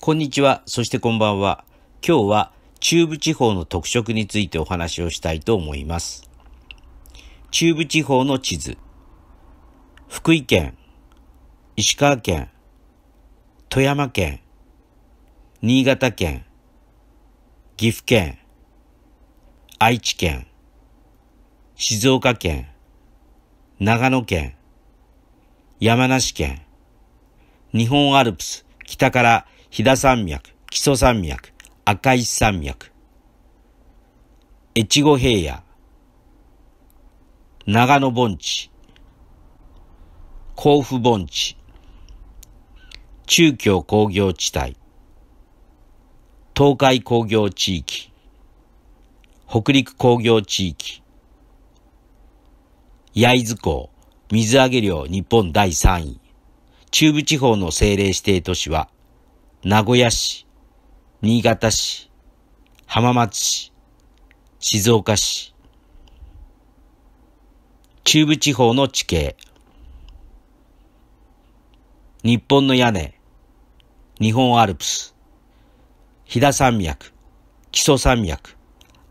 こんにちは。そしてこんばんは。今日は中部地方の特色についてお話をしたいと思います。中部地方の地図。福井県、石川県、富山県、新潟県、岐阜県、愛知県、静岡県、長野県、山梨県、日本アルプス、北から飛騨山脈、木曽山脈、赤石山脈、越後平野、長野盆地、甲府盆地、中京工業地帯、東海工業地域、北陸工業地域、焼津港、水揚げ量日本第3位、中部地方の政令指定都市は、名古屋市、新潟市、浜松市、静岡市、中部地方の地形、日本の屋根、日本アルプス、飛騨山脈、木曽山脈、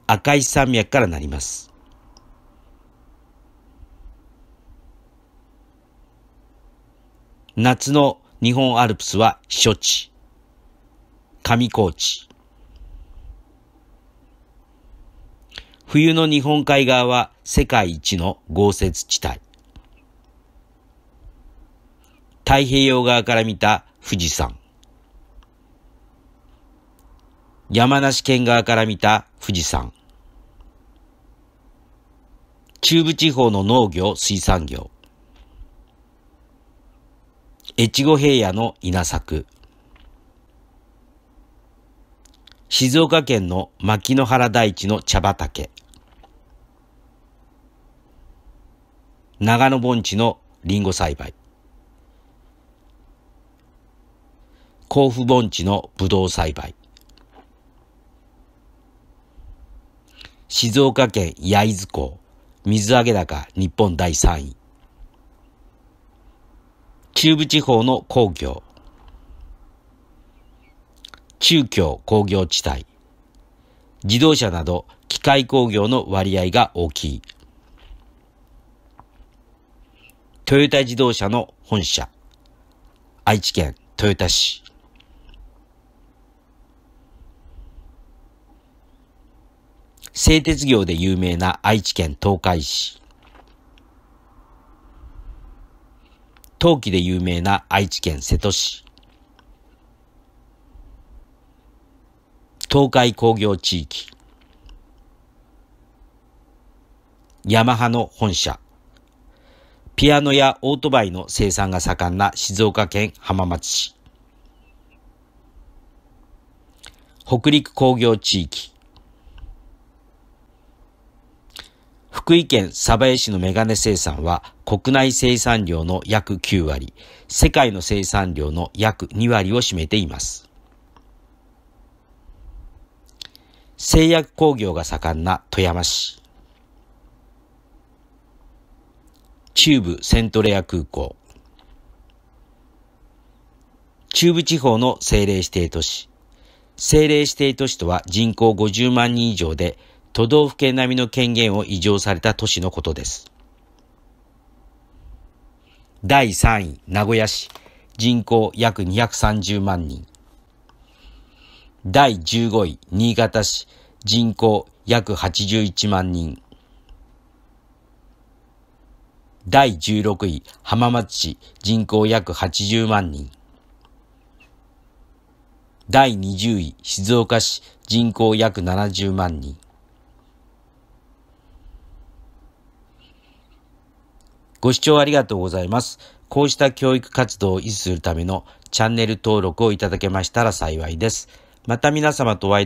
赤石山脈からなります。夏の日本アルプスは避暑地。上高地。冬の日本海側は世界一の豪雪地帯。太平洋側から見た富士山。山梨県側から見た富士山。中部地方の農業、水産業。越後平野の稲作。静岡県の牧之原大地の茶畑。長野盆地のリンゴ栽培。甲府盆地のブドウ栽培。静岡県焼津港、水揚げ高日本第3位。中部地方の工業、中京工業地帯、自動車など機械工業の割合が大きい。トヨタ自動車の本社、愛知県豊田市。製鉄業で有名な愛知県東海市。陶器で有名な愛知県瀬戸市。東海工業地域、ヤマハの本社、ピアノやオートバイの生産が盛んな静岡県浜松市、北陸工業地域、福井県鯖江市のメガネ生産は国内生産量の約9割、世界の生産量の約2割を占めています。製薬工業が盛んな富山市。中部セントレア空港。中部地方の政令指定都市。政令指定都市とは人口50万人以上で都道府県並みの権限を移譲された都市のことです。第3位、名古屋市。人口約230万人。第15位、新潟市、人口約81万人。第16位、浜松市、人口約80万人。第20位、静岡市、人口約70万人。ご視聴ありがとうございます。こうした教育活動を維持するためのチャンネル登録をいただけましたら幸いです。また皆様とお会いでき